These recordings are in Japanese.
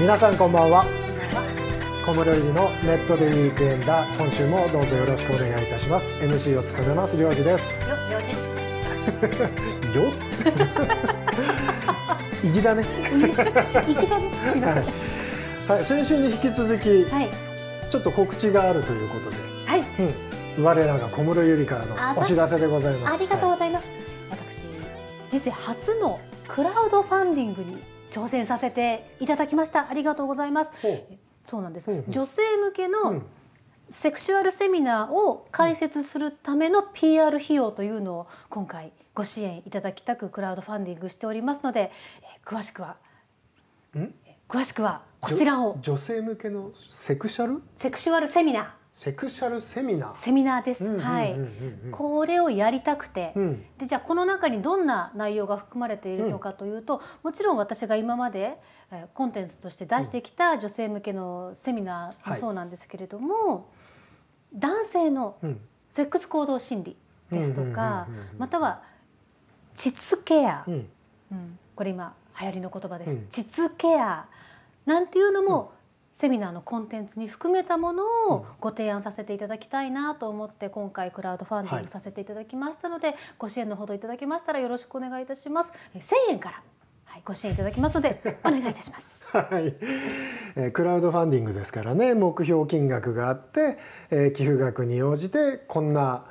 皆さんこんばんは小室理事のネットでウィークエンダー今週もどうぞよろしくお願いいたします MC を務めますりょうじですりょうじ よ意義 だねはい、はい、先週に引き続き、はい、ちょっと告知があるということではい、うん、我らが小室ゆりからのお知らせでございますありがとうございます、はい、私人生初のクラウドファンディングに挑戦させていただきましたありがとうございますそうなんです、うんうん、女性向けのセクシュアルセミナーを開設するための PR 費用というのを今回ご支援いただきたくクラウドファンディングしておりますので、詳しくは詳しくはこちらを女性向けのセクシャルセクシュアルセミナーセクシャルセミナーセミナーです、はい、これをやりたくて、うん、でじゃあこの中にどんな内容が含まれているのかというと、うん、もちろん私が今までコンテンツとして出してきた女性向けのセミナーもそうなんですけれども、はい、男性のセックス行動心理ですとかまたは膣ケア、うん、これ今流行りの言葉です、膣ケアなんていうのも、うんセミナーのコンテンツに含めたものをご提案させていただきたいなと思って今回クラウドファンディングさせていただきましたので、ご支援のほどいただきましたらよろしくお願いいたします。1000円からはい、ご支援いただきますので お願いいたします。はい、えー、クラウドファンディングですからね目標金額があって、えー、寄付額に応じてこんな、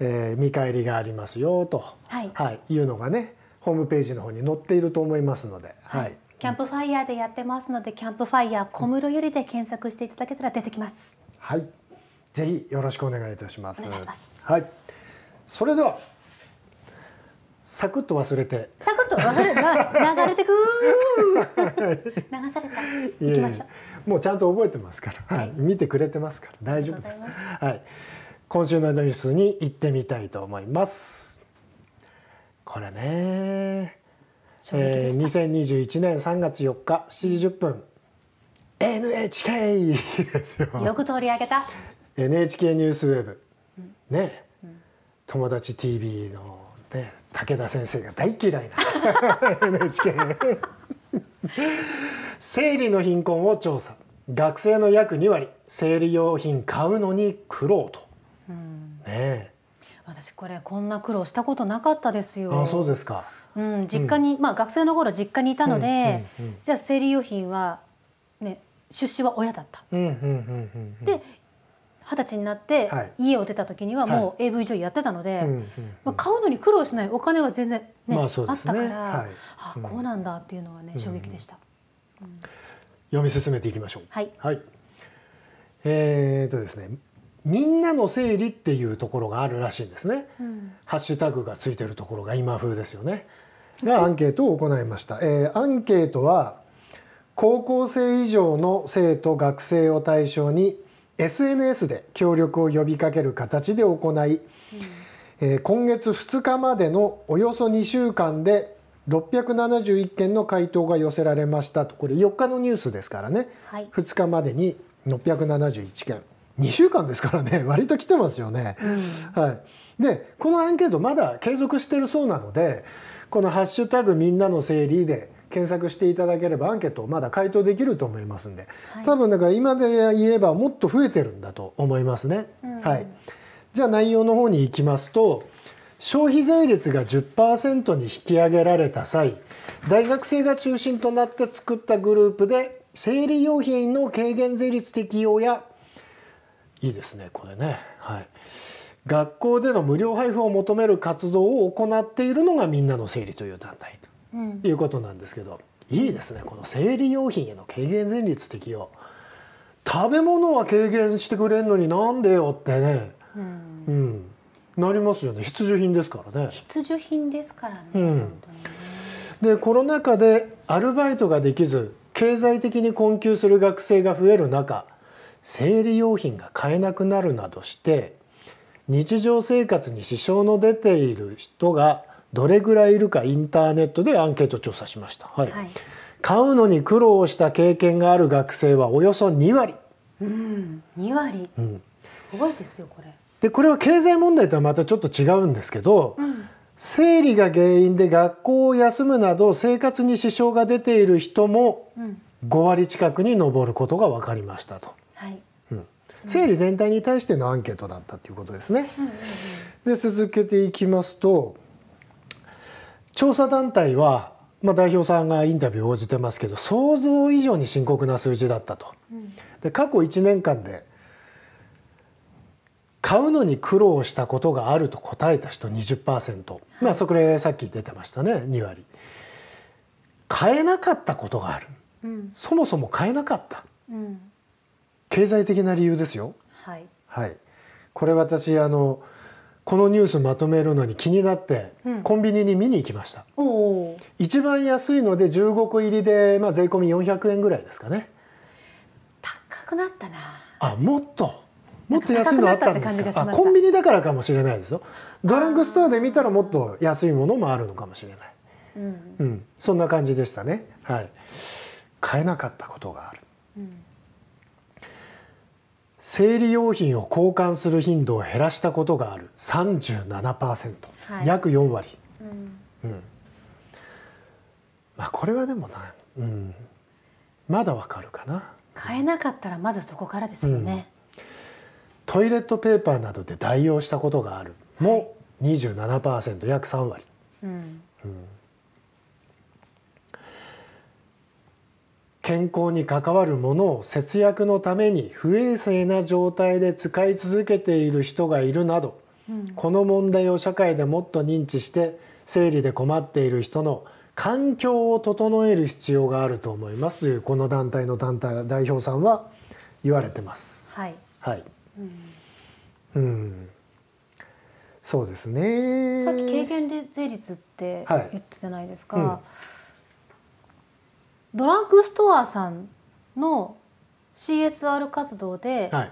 えー、見返りがありますよと、はい、はい、いうのがねホームページの方に載っていると思いますので。はい、はいキャンプファイヤーでやってますので、キャンプファイヤー小室ゆりで検索していただけたら出てきます。はい、ぜひよろしくお願いいたします。お願いします。はい、それでは。サクッと忘れて。サクッと忘れて、流れてく流された。行きましょう。もうちゃんと覚えてますから、はい、見てくれてますから、大丈夫です。はい。今週のニュースに行ってみたいと思います。これね。えー、2021年3月4日7時1分 NHK ですよ よく取り上げた NHK ニュースウェブ、ね、うん、友達 TV のね武田先生が大嫌いな NHK 生理の貧困を調査学生の約2割生理用品買うのに苦労と、うん、ね私これこんな苦労したことなかったですよあそうですかうん、実家に、まあ学生の頃実家にいたので、じゃあ生理用品は、ね、出資は親だった。で二十歳になって家を出た時にはもう AV 女優やってたので、まあ、買うのに苦労しないお金は全然、ねあったから、あこうなんだっていうのはね衝撃でした、読み進めていきましょう。はい、はい、えー、とですねみんなの生理っていうところがあるらしいんですね、うん、ハッシュタグがついてるところが今風ですよねがアンケートを行いました、はえー、アンケートは高校生以上の生徒学生を対象に SNS で協力を呼びかける形で行い、うんえー、今月2日までのおよそ2週間で671件の回答が寄せられましたとこれ4日のニュースですからね、はい、2日までに671件2週間ですからね 割と来てますよね。うん、はい、でこのアンケートまだ継続してるそうなのでこの「ハッシュタグみんなの整理」で検索していただければアンケートまだ回答できると思いますんで、はい、多分だから今で言えばもっと増えてるんだと思いますね。うん、はい、じゃあ内容の方に行きますと消費税率が10%に引き上げられた際大学生が中心となって作ったグループで生理用品の軽減税率適用やいいですねこれねはい。学校での無料配布を求める活動を行っているのがみんなの生理という団体ということなんですけど、うん、いいですねこの生理用品への軽減税率適用食べ物は軽減してくれるのになんでよってね、うん、うん、なりますよね必需品ですからね必需品ですからね、うん、でコロナ禍でアルバイトができず経済的に困窮する学生が増える中生理用品が買えなくなるなどして日常生活に支障の出ている人がどれぐらいいるかインターネットでアンケート調査しました、はい、はい、買うのに苦労した経験がある学生はおよそ2割、うん、2割、うん、すごいですよこれでこれは経済問題とはまたちょっと違うんですけど、うん、生理が原因で学校を休むなど生活に支障が出ている人も5割近くに上ることが分かりましたと。生理全体に対してのアンケートだったということですね。で続けていきますと調査団体は、まあ、代表さんがインタビュー応じてますけど想像以上に深刻な数字だったと。で過去1年間で買うのに苦労したことがあると答えた人20%、まあ、そこでさっき出てましたね2割。買えなかったことがある、うん、そもそも買えなかった、う経済的な理由ですよ。はい、はい、これ私あのこのニュースまとめるのに気になって、うん、コンビニに見に行きました。一番安いので15個入りでまあ税込み400円ぐらいですかね。高くなったな。あ、もっと。もっと安いのあったんですかあコンビニだからかもしれないですよドラッグストアで見たらもっと安いものもあるのかもしれない、うん、うん、そんな感じでしたねはい買えなかったことがある、うん、生理用品を交換する頻度を減らしたことがある37%、はい、約4割、うん、うん、まあこれはでもな、うん、まだわかるかな買えなかったらまずそこからですよね、うん、トイレットペーパーなどで代用したことがあるも27%、はい、約3割、うん、うん健康に関わるものを節約のために不衛生な状態で使い続けている人がいるなど、うん、この問題を社会でもっと認知して生理で困っている人の環境を整える必要があると思いますというこの団体の団体代表さんは言われてます。はい、はいうん、うん、そうですねさっき軽減税率って言ってたじゃないですか。はいうドラッグストアさんの CSR 活動で10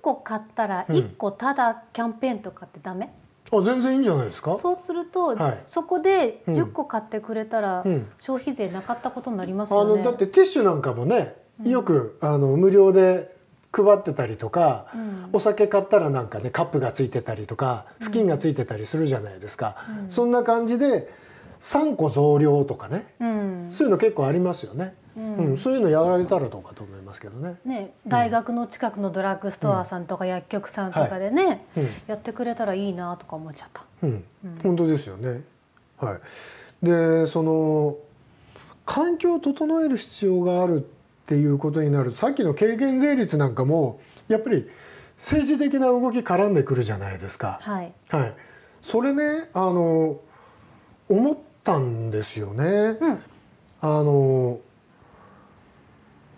個買ったら1個ただキャンペーンとかってダメ、うん、あ全然いいんじゃないですかそうすると、はい、そこで10個買ってくれたら消費税なかったことになりますよね、うん、あのだってティッシュなんかもねよく、あの無料で配ってたりとか、うん、お酒買ったらなんかねカップがついてたりとか布巾がついてたりするじゃないですか、うん、そんな感じで3個増量とかね、うん、そういうの結構ありますよね。うん、うん、そういうのやられたらどうかと思いますけどね。ね、大学の近くのドラッグストアさんとか薬局さんとかでね、うんはいうん、やってくれたらいいなとか思っちゃった。うん、本当ですよね。はい。で、その環境を整える必要があるっていうことになると、さっきの軽減税率なんかもやっぱり政治的な動き絡んでくるじゃないですか。はい。はい。それね、あの思ったんですよね。うん、あの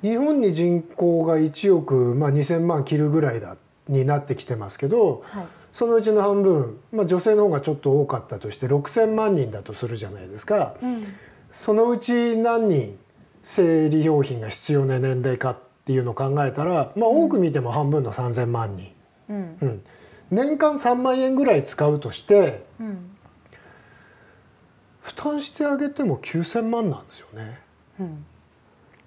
日本に人口が1億、まあ、2,000万切るぐらいだになってきてますけど、はい、そのうちの半分、まあ、女性の方がちょっと多かったとして6,000万人だとするじゃないですか、うん、そのうち何人生理用品が必要な年齢かっていうのを考えたら、まあ、多く見ても半分の3,000万人、うん、うん、年間3万円ぐらい使うとして、う負担してあげても九千万なんですよね、うん、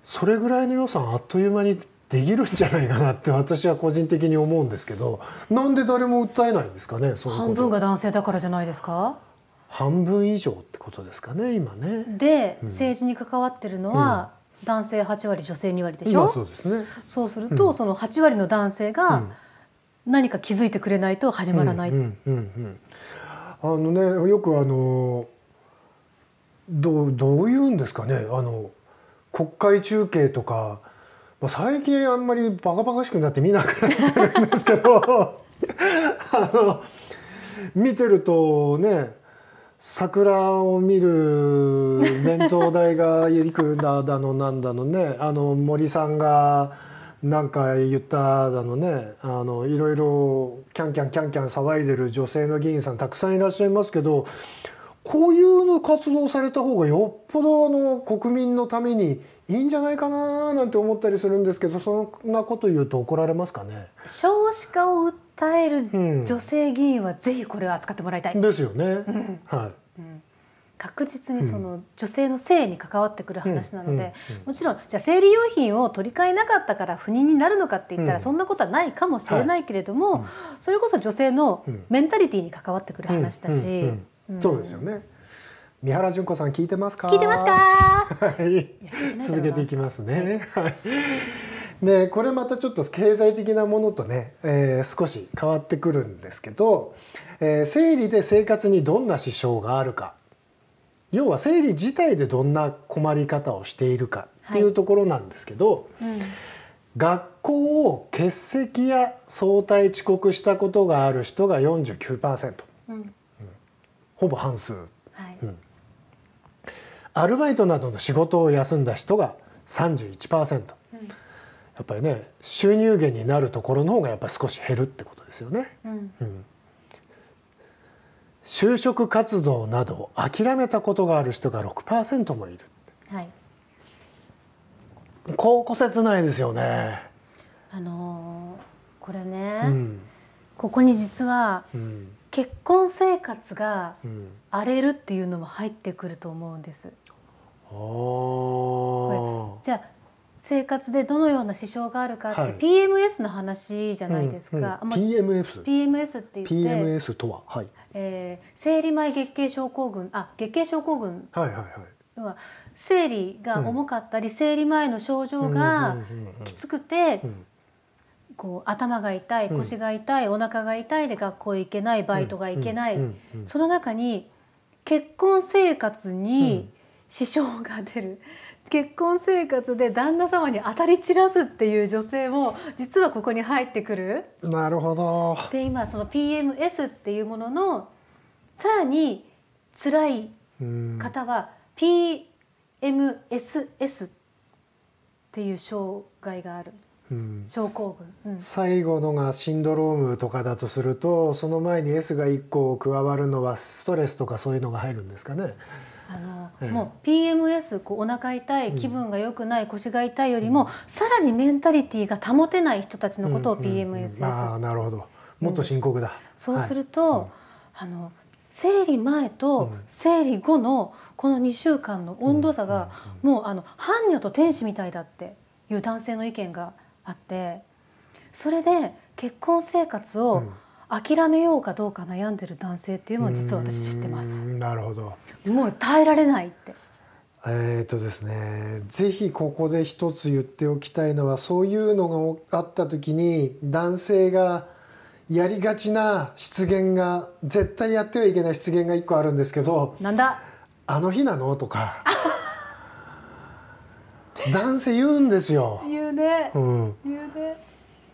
それぐらいの予算あっという間にできるんじゃないかなって私は個人的に思うんですけどなんで誰も訴えないんですかね半分が男性だからじゃないですか半分以上ってことですかね今ねで、うん、政治に関わってるのは、うん、男性八割女性二割でしょ、そうですねそうすると、うん、その八割の男性が何か気づいてくれないと始まらない、あのねよくあのーどどういうんですかねあの国会中継とか、まあ、最近あんまりバカバカしくなって見なくなってるんですけどあの見てるとね桜を見る弁当代がいくらだのなんだのねあの森さんがなんか言っただのねあのいろいろキャンキャンキャンキャン騒いでる女性の議員さんたくさんいらっしゃいますけどこういうの活動された方がよっぽどあの国民のためにいいんじゃないかななんて思ったりするんですけどそんなこと言うと怒られますかね少子化を訴える女性議員はぜひこれを扱ってもらいたい、うん、ですよね、うん、はい、うん、確実にその女性の性に関わってくる話なので、もちろんじゃあ生理用品を取り替えなかったから不妊になるのかって言ったらそんなことはないかもしれないけれども、はい、それこそ女性のメンタリティーに関わってくる話だし。そうですよね。三原純子さん聞いてますか。聞いてますか。はい。続けていきますね。はい。でこれまたちょっと経済的なものとね、えー、少し変わってくるんですけど、えー、生理で生活にどんな支障があるか要は生理自体でどんな困り方をしているかっていうところなんですけど、はいうん、学校を欠席や早退遅刻したことがある人が49%、うん、ほぼ半数、はいうん、アルバイトなどの仕事を休んだ人が31%、うん、やっぱりね収入源になるところの方がやっぱ少し減るってことですよね。うん、うん、就職活動などを諦めたことがある人が6%もいる、はい、こう切ないですよね。あのー、これね、うん、ここに実は、うん結婚生活が荒れるっていうのも入ってくると思うんです。これじゃあ生活でどのような支障があるかって、PMS の話じゃないですか。うんうん、PMS。PMS って言って。PMS とは、はい、えー、生理前月経症候群、あ、月経症候群。はいはいはい。は生理が重かったり、うん、生理前の症状がきつくて、こう頭が痛い腰が痛い、うん、お腹が痛いで学校行けないバイトが行けない、その中に結婚生活に支障が出る、結婚生活で旦那様に当たり散らすっていう女性も実はここに入ってくる。なるほどで今その PMS っていうもののさらに辛い方は PMSS っていう障害がある。症候群、うん、最後のがシンドロームとかだとするとその前に S が1個加わるのはストレスとかそういうのが入るんですかねあの、ええ、もう PMS こうお腹痛い気分が良くない、うん、腰が痛いよりも、うん、さらにメンタリティが保てない人たちのことを PMS ああなるほどもっと深刻だ、そうすると、はい、あの生理前と生理後のこの2週間の温度差がもうあの般若と天使みたいだっていう男性の意見があってそれで結婚生活を諦めようかどうか悩んでる男性っていうのを実は私知ってます。なるほどもう耐えられないってえっとですね、ぜひここで一つ言っておきたいのはそういうのがあった時に男性がやりがちな失言が絶対やってはいけない失言が1個あるんですけど「なんだあの日なの?」とか男性言うんですよ言うね、うん、言うね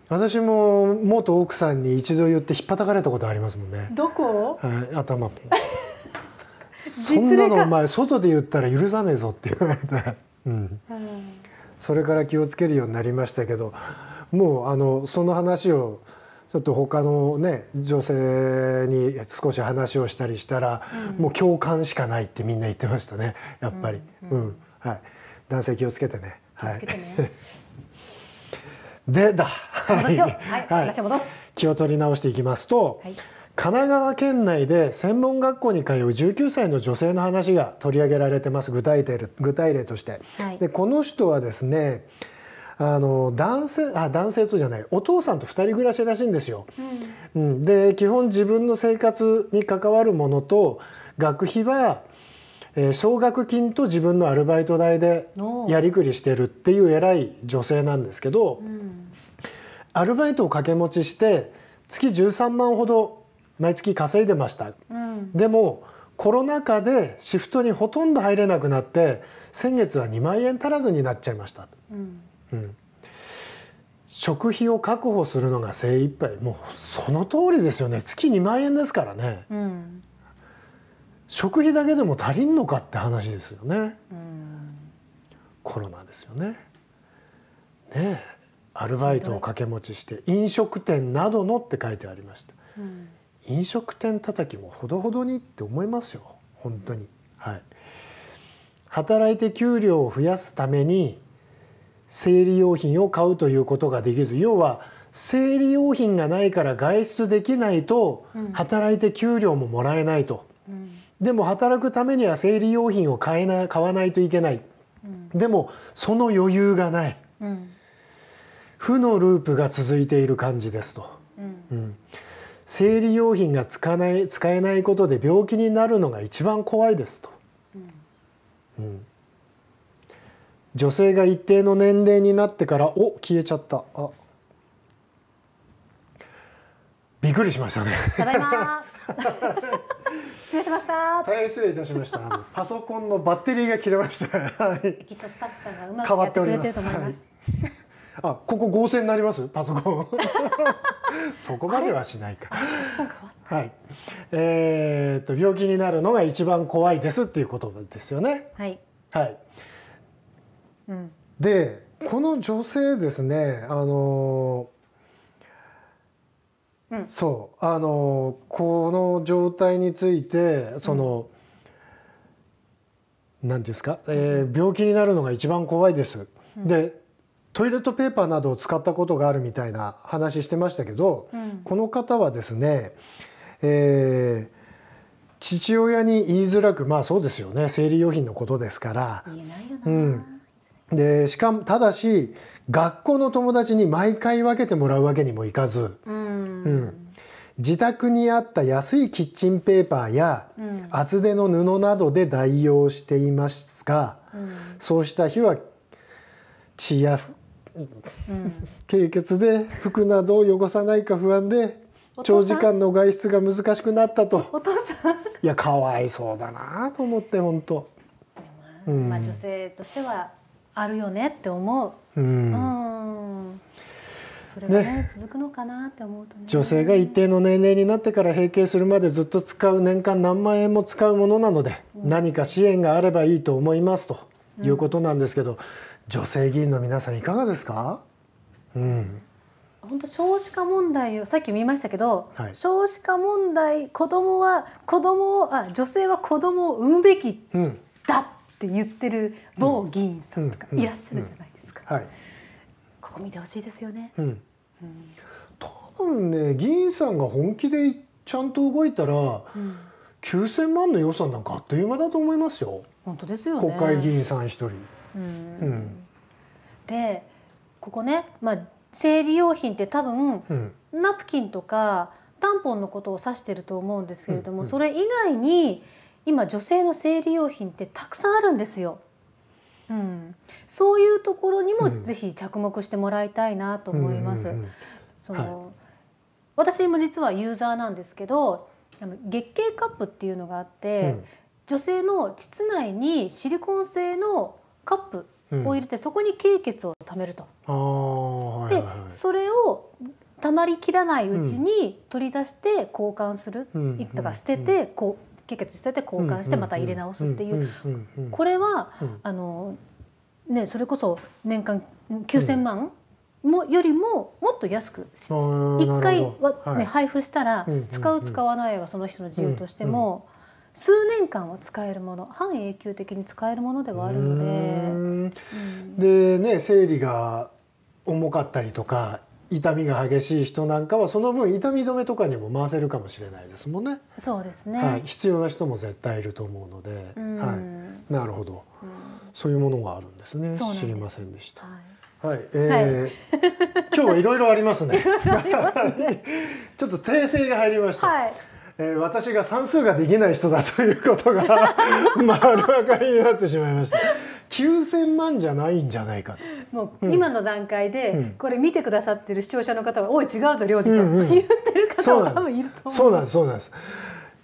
私も元奥さんに一度言って引ったかれたことありますもんねどこ、はい、頭 そんなのお前外で言ったら許さねえぞって言われて、うん、うん、それから気をつけるようになりましたけどもうあのその話をちょっと他のね女性に少し話をしたりしたら、うん、もう共感しかないってみんな言ってましたねやっぱり。うん、うん、はい男性気をつけてね。気をつけてね。は いでだ、はい、はい、気を取り直していきますと、はい、神奈川県内で専門学校に通う19歳の女性の話が取り上げられてます具体例具体例として、はい、でこの人はですねあの男性あ男性とじゃないお父さんと2人暮らしらしいんですよ。うん、うん、で基本自分の生活に関わるものと学費はえー、奨学金と自分のアルバイト代でやりくりしてるっていう偉い女性なんですけど、うん、アルバイトを掛け持ちして月13万ほど毎月稼いでました、うん、でもコロナ禍でシフトにほとんど入れなくなって先月は2万円足らずになっちゃいました、うんうん、食費を確保するのが精一杯もうその通りですよね月2万円ですからね。うん食費だけでも足りんのかって話ですよね、うん、コロナですよね。ねえアルバイトを掛け持ちして飲食店などのって書いてありました、うん、飲食店叩きもほどほどにって思いますよ本当に、はい働いて給料を増やすために生理用品を買うということができず要は生理用品がないから外出できないと働いて給料ももらえないと、うん、でも働くためには生理用品を買えな買わないといけない、うん、でもその余裕がない、うん、負のループが続いている感じですと、うん、うん、生理用品が使ない使えないことで病気になるのが一番怖いですと、うん女性が一定の年齢になってからお消えちゃったあびっくりしましたね。ただいま 失礼しました。大変失礼いたしました。パソコンのバッテリーが切れました。はい。きっとスタッフさんがうまく変わっております。はい、あ、ここ合成になります？パソコン。そこまではしないか。はい。えー、っと病気になるのが一番怖いですっていうことですよね。はい。はい。うん。で、この女性ですね、あのうん、そうあのこの状態についてその、うん、なんですか、えー、病気になるのが一番怖いです。うん、でトイレットペーパーなどを使ったことがあるみたいな話してましたけど、うん、この方はですね、えー、父親に言いづらくまあそうですよね生理用品のことですから。うん、でしかもただし学校の友達に毎回分けてもらうわけにもいかず。うんうん自宅にあった安いキッチンペーパーや厚手の布などで代用していますが、うん、そうした日は血や、うん、経血で服などを汚さないか不安で長時間の外出が難しくなったとお父さんいやかわいそうだなと思って本当、ん、まあ女性としてはあるよねって思う。うん、うんそれがね、ね続くのかなって思うと、ね、女性が一定の年齢になってから閉経するまでずっと使う年間何万円も使うものなので、うん、何か支援があればいいと思いますということなんですけど、うん、女性議員の皆さんいかがですか、うん、本当少子化問題をさっき見ましたけど、はい、少子化問題子供は子供をあ女性は子供を産むべきだって言ってる某議員さんとかいらっしゃるじゃないですか。はいこ見てほしいですよね。うん、うん、多分ね議員さんが本気でちゃんと動いたら、うん、9,000万の予算なんかあっという間だと思いますよ。本当ですよ、ね、国会議員さん一人。うん、うん、でここね、まあ、生理用品って多分、うん、ナプキンとかタンポンのことを指してると思うんですけれども、うんうん、それ以外に今女性の生理用品ってたくさんあるんですよ。うん、そういうところにもぜひ着目してもらいたいなと思います。その、私も実はユーザーなんですけどあの月経カップっていうのがあって、うん、女性の膣内にシリコン製のカップを入れて、うん、そこに経血を貯めると。で、それを溜まりきらないうちに取り出して交換する、うん、たか捨ててこう結血してて交換してまた入れ直すっていうこれはあの、ね、それこそ年間9,000万もよりももっと安く1回は、ね、配布したら使う使わないはその人の自由としても。数年間は使えるもの半永久的に使えるものではあるので。うん、でね生理が重かったりとか痛みが激しい人なんかはその分痛み止めとかにも回せるかもしれないですもんね。そうですね。はい、必要な人も絶対いると思うので、はい、なるほど、そういうものがあるんですね。知りませんでした。はい、はい、えー、はい、今日はいろいろありますね。ね ちょっと訂正が入りました。はいえー、私が算数ができない人だということが 丸分かりになってしまいました。9000万じゃないんじゃないかと。もう今の段階で、これ見てくださってる視聴者の方は「おい違うぞ領事」と言ってる方も多分いると思う。そうなんですそうなんです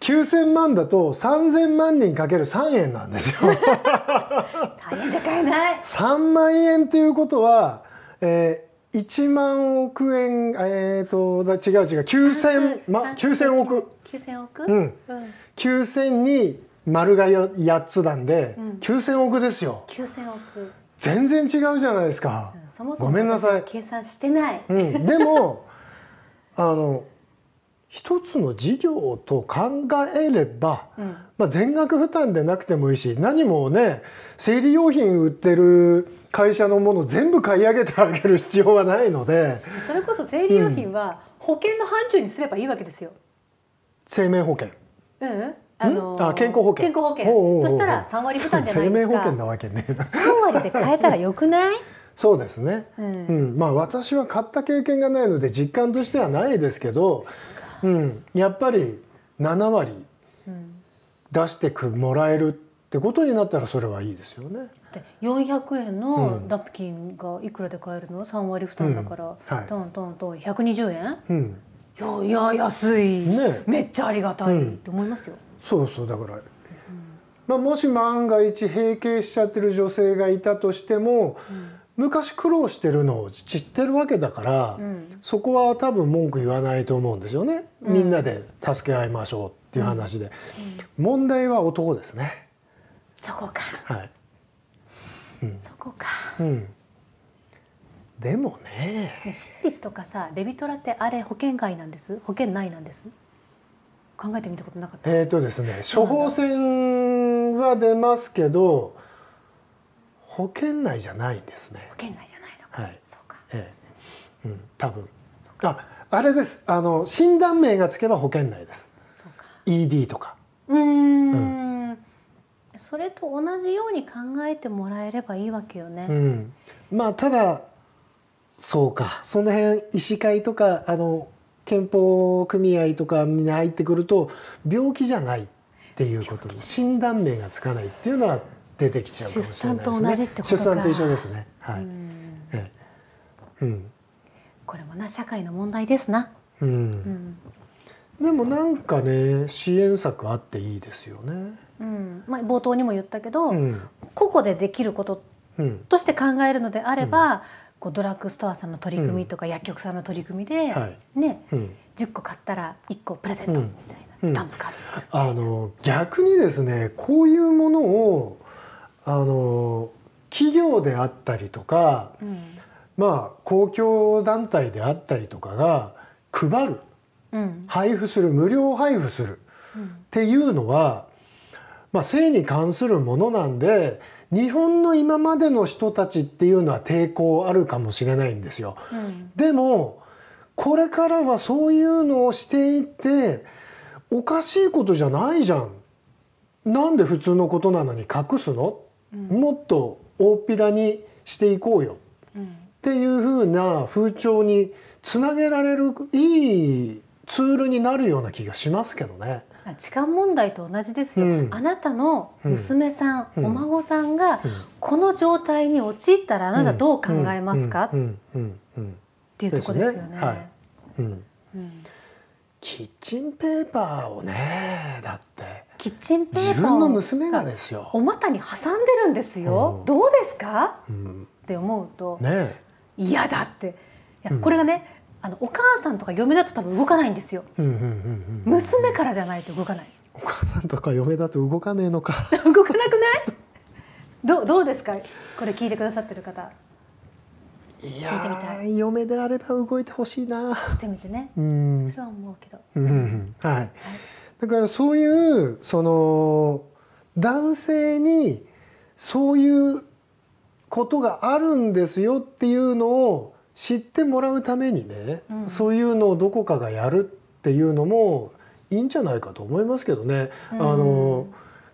9000万だと3000万人かける3円なんですよ3円じゃ買えない3万円っていうことは、えー、1万億円えっ、ー、と違う違う9000、ま、億9000億うん、うん、9000に丸が8つなんで、うん、9000億ですよ9000億全然違うじゃないですか、ん、そもそもごめんなさい計算してない、うん、でも あの一つの事業と考えれば、うん、まあ、全額負担でなくてもいいし何もね生理用品売ってる会社のもの全部買い上げてあげる必要はないのでそれこそ生理用品は保険の範疇にすればいいわけですよ、生命保険うんあのー、健康保険健康保険そしたら3割負担じゃないですか生命保険なわけね3割で買えたらよくないそうですね、うん、うん、まあ私は買った経験がないので実感としてはないですけど、ううん、やっぱり7割出してくもらえるってことになったらそれはいいですよね。で400円のナプキンがいくらで買えるの ?3 割負担だから、うんはい、トントントン120円、うん、いやいや安い、ね、めっちゃありがたいって思いますよ。うんそうそうだから、うん、まあ、もし万が一閉経しちゃってる女性がいたとしても、うん、昔苦労してるのを知ってるわけだから、うん、そこは多分文句言わないと思うんですよね、みんなで助け合いましょうっていう話で、問題は男ですねそこか、はいうん、そこか、うんでもね。支援率とかさ、レビトラってあれ保険外なんです。保険内なんです。考えてみたことなかったえっ、ー、とですね処方箋は出ますけど保険内じゃないんですね保険内じゃないのか、はい、そうかええー、うん多分ああれですあの診断名がつけば保険内ですそうか。ED とかうん,、うんそれと同じように考えてもらえればいいわけよね、うん、まあただそうかその辺医師会とかあの憲法組合とかに入ってくると病気じゃないっていうこと診断名がつかないっていうのは出てきちゃうかもしれないですね。出産と同じってこと出産と一緒ですね。はい。うんうん。これもな社会の問題ですな。うん。うん、でもなんかね支援策あっていいですよね。うん。まあ冒頭にも言ったけど、うん、個々でできることとして考えるのであれば。うんこうドラッグストアさんの取り組みとか、薬局さんの取り組みで、ね、う個買ったら一個プレゼントみたいな、スタンプカード作あの逆にですねこういうものをあの企業であったりとか、うん、まあ公共団体であったりとかが配る、うん、配布する無料配布するっていうのはまあ、性に関するものなんで日本の今までの人たちっていうのは抵抗あるかもしれないんですよ。うん、でもこれからはそういうのをしていっておかしいことじゃないじゃん。なんで普通のことなのに隠すの、うん、もっと大っぴらにしていこうよ、うん、っていうふうな風潮につなげられるいいツールになるような気がしますけどね。痴漢問題と同じですよ、うん、あなたの娘さん、うん、お孫さんがこの状態に陥ったらあなたどう考えますか、っていうところですよね。はい、うんキッチンペーパーをねだってキッチンペーパー自分の娘がですよお股に挟んでるんですよ、うん、どうですか、うん、って思うと、ね、いやだっていやこれがね、あのお母さんとか嫁だと多分動かないんですよ、娘からじゃないと動かないお母さんとか嫁だと動かねえのか 動かなくないどう、どうですかこれ聞いてくださってる方いや嫁であれば動いてほしいなせめてね、うん、それは思うけど、うんうんはい、はい、だからそういうその男性にそういうことがあるんですよっていうのを知ってもらうためにね、うん、そういうのをどこかがやるっていうのもいいんじゃないかと思いますけどね。うん、あの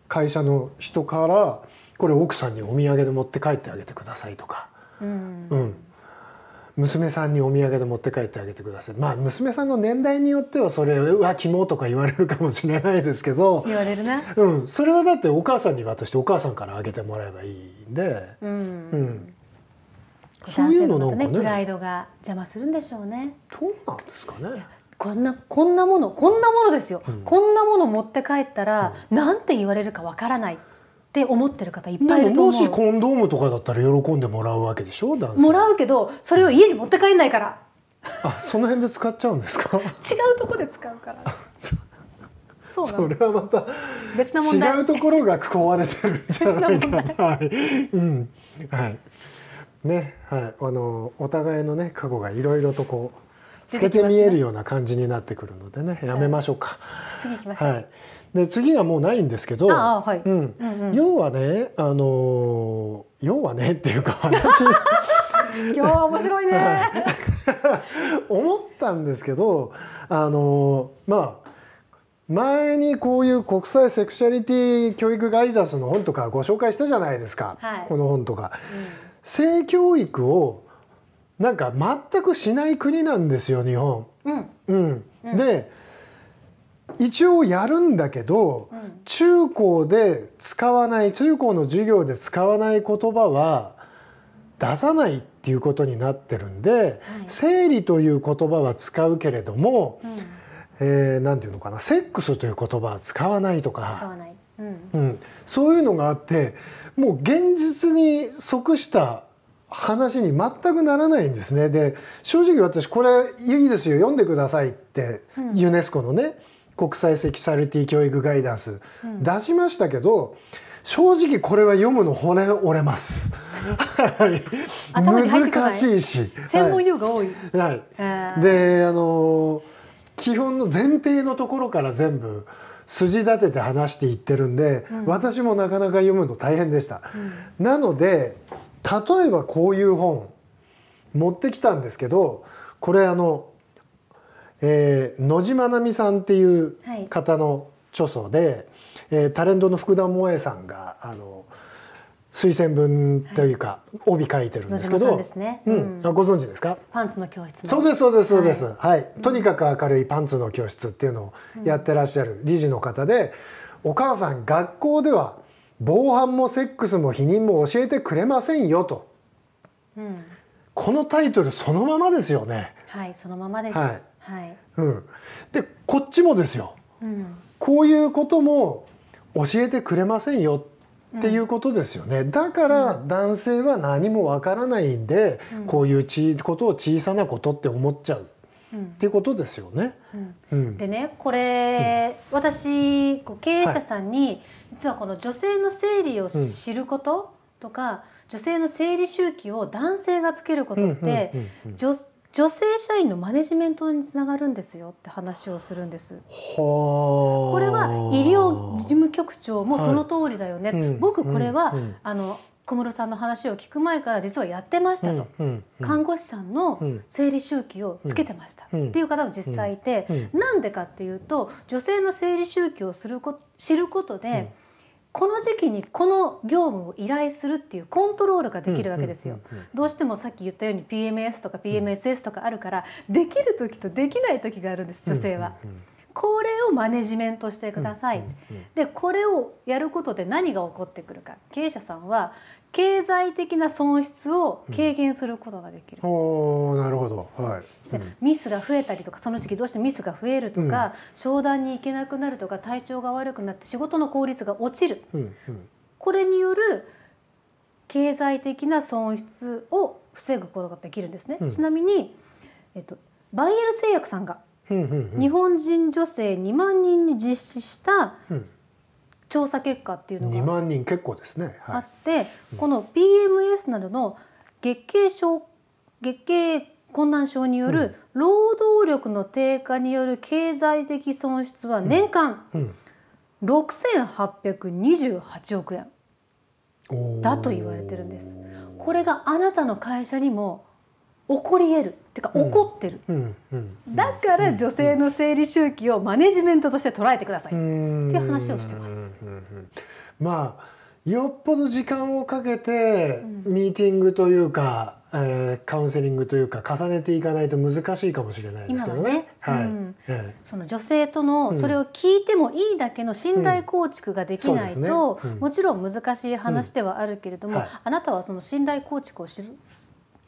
会社の人からこれ奥さんにお土産で持って帰ってあげてくださいとか、うん、うん、娘さんにお土産で持って帰ってあげてくださいまあ娘さんの年代によってはそれうわ肝とか言われるかもしれないですけど言われるな、うん、それはだってお母さんに渡してお母さんからあげてもらえばいいんで、うん、うん、男性のなんかねプライドが邪魔するんでしょうね。どうなんですかね。こんなこんなものこんなものですよ、うん、こんなもの持って帰ったら、うん、なんて言われるかわからないって思ってる方いっぱいいると思うもしコンドームとかだったら喜んでもらうわけでしょ男性もらうけどそれを家に持って帰んないから、うん、あその辺で使っちゃうんですか違うとこで使うからそうそれはまた別な問題違うところが壊れてるんじゃないかな はい、うんはいねはいあのお互いのね過去がいろいろとこう透けて見えるような感じになってくるのでね、やめましょうか。次いきましょう。はい。で次はもうないんですけど、はい、うん、要はねあの要はねっていうか 私今日は面白いね、はい、思ったんですけどあのまあ前にこういう国際セクシャリティ教育ガイダンスの本とかご紹介したじゃないですか、はい、この本とか。うん性教育をなんか全くしない国なんですよ日本。うんうん、うん、で一応やるんだけど、うん、中高で使わない中高の授業で使わない言葉は出さないっていうことになってるんで、はい、生理という言葉は使うけれども、うん、えー、て言うのかなセックスという言葉は使わないとか。うん、うん、そういうのがあってもう現実に即した話に全くならないんですねで正直私これいいですよ読んでくださいってユネスコのね、国際セキュリティ教育ガイダンス出しましたけど、うん、正直これは読むの骨折れます。難しいし専門用が多い、はい、はい、であの基本の前提のところから全部筋立てて話していってるんで、うん、私もなかなか読むの大変でした。うん、なので例えばこういう本持ってきたんですけどこれあの、えー、野島奈美さんっていう方の著書で、はい、えー、タレントの福田萌さんがあの推薦文というか、帯書いてるんですけど、ね、うん、あご存知ですかパンツの教室そうですそうですそうです、はい、はい、とにかく明るいパンツの教室っていうのをやってらっしゃる理事の方で、お母さん学校では防犯もセックスも否認も教えてくれませんよと、うん、このタイトルそのままですよねはいそのままですはい、はいうん、でこっちもですよ、うん、こういうことも教えてくれませんよっていうことですよね、うん、だから男性は何もわからないんで、うん、こういうちことを小さなことって思っちゃう。っていうことですよね。でねこれ、私こう経営者さんに、はい、実はこの女性の生理を知ることとか、女性の生理周期を男性がつけることって、うんうんうんうん、女性社員のマネジメントにつながるんですよって話をするんです。これは医療事務局長もその通りだよね、はいうん、僕これは、うん、あの小室さんの話を聞く前から実はやってましたと、うんうん、看護師さんの生理周期をつけてました、っていう方も実際いて、うん、なんでかっていうと女性の生理周期をすること知ることで、うんこの時期にこの業務を依頼するっていうコントロールができるわけですよ。どうしてもさっき言ったように PMS とか PMSS とかあるから、できる時とできない時があるんです女性は。これをマネジメントしてください、でこれをやることで何が起こってくるか経営者さんは経済的な損失を軽減することができる。うん、なるほど、はいで、ミスが増えたりとかその時期どうしてミスが増えるとか、うん、商談に行けなくなるとか体調が悪くなって仕事の効率が落ちる、うんうん、これによる経済的な損失を防ぐことができるんですね。ちなみに、えっと、バイエル製薬さんが日本人女性2万人に実施した調査結果っていうのが2万人結構ですね、はい、あってこの PMS などの月経症月経困難症による労働力の低下による経済的損失は年間6828億円だと言われてるんです。これがあなたの会社にも起こり得るっていうか怒ってる、だから女性の生理周期をマネジメントとして捉えてくださいっていう話をしてます。まあよっぽど時間をかけてミーティングというか、うん、えー、カウンセリングというか重ねていかないと難しいかもしれないですけどね。ねはい、うんその女性とのそれを聞いてもいいだけの信頼構築ができないと、うんね、もちろん難しい話ではあるけれども、はい、あなたはその信頼構築をする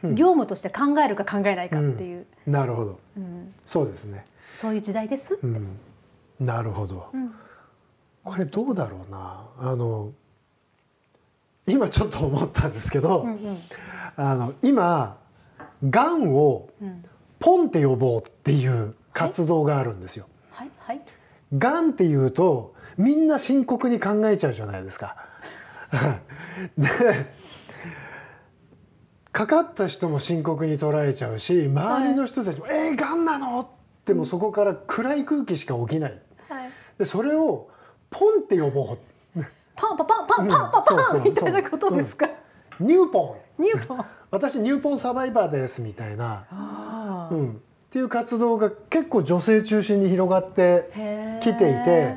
業務として考えるか考えないかっていう、うん、なるほど、うん、そうですねそういう時代ですって、うん、なるほど、これどうだろうなあの今ちょっと思ったんですけど、うんうん、あの今がんをポンって呼ぼうっていう活動があるんですよ。はいはい、がんっていうとみんな深刻に考えちゃうじゃないですか。でかかった人も深刻に捉えちゃうし周りの人たちも「はい、えー、がんなの?」ってもそこから暗い空気しか起きない、はい、でそれを「ポン」って呼ぼうパンパンパンパンパンパンパンみたいなことですか、うん、ニューポンニューポン私ニューポンサバイバーですみたいな、うん、っていう活動が結構女性中心に広がってきていて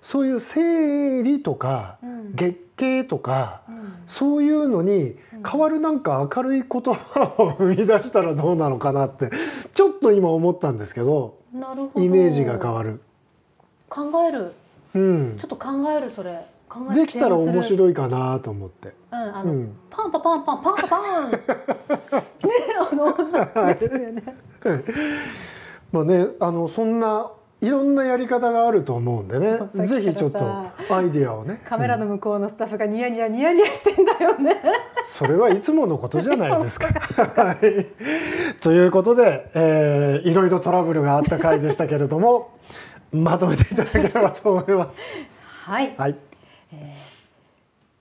そういう生理とか月経とか、うん、そういうのに変わるなんか明るい言葉を生み出したらどうなのかなってちょっと今思ったんですけどなるほどイメージが変わる考える、うん、ちょっと考えるそれ考えできたら面白いかなと思って、うんあの、うん、パンパパンパンパンパパン ねあのですよね まあねあのそんないろんなやり方があると思うんでねぜひちょっとアイディアをねカメラの向こうのスタッフがニヤニヤニヤニヤしてんだよねそれはいつものことじゃないですか。はい、ということで、えー、いろいろトラブルがあった回でしたけれどもまとめていただければと思います。はい、はいえー、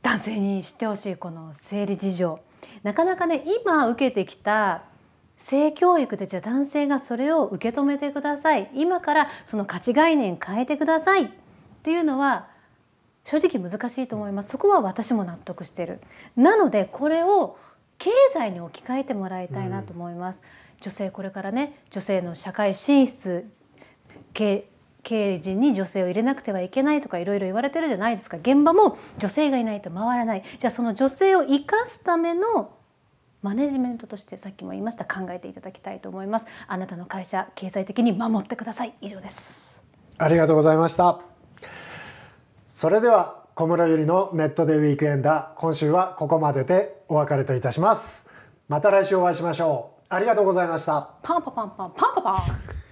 男性に知ってほしいこの生理事情なかなかね今受けてきた性教育でじゃあ男性がそれを受け止めてください今からその価値概念変えてくださいっていうのは正直難しいと思いますそこは私も納得してるなのでこれを経済に置き換えてもらいたいなと思います、うん、女性これからね女性の社会進出経営陣に女性を入れなくてはいけないとかいろいろ言われてるじゃないですか現場も女性がいないと回らないじゃあその女性を生かすためのマネジメントとしてさっきも言いました考えていただきたいと思いますあなたの会社経済的に守ってください以上ですありがとうございましたそれでは小室ゆりのネットでウィークエンダー今週はここまででお別れといたしますまた来週お会いしましょうありがとうございましたパンパパンパンパンパパン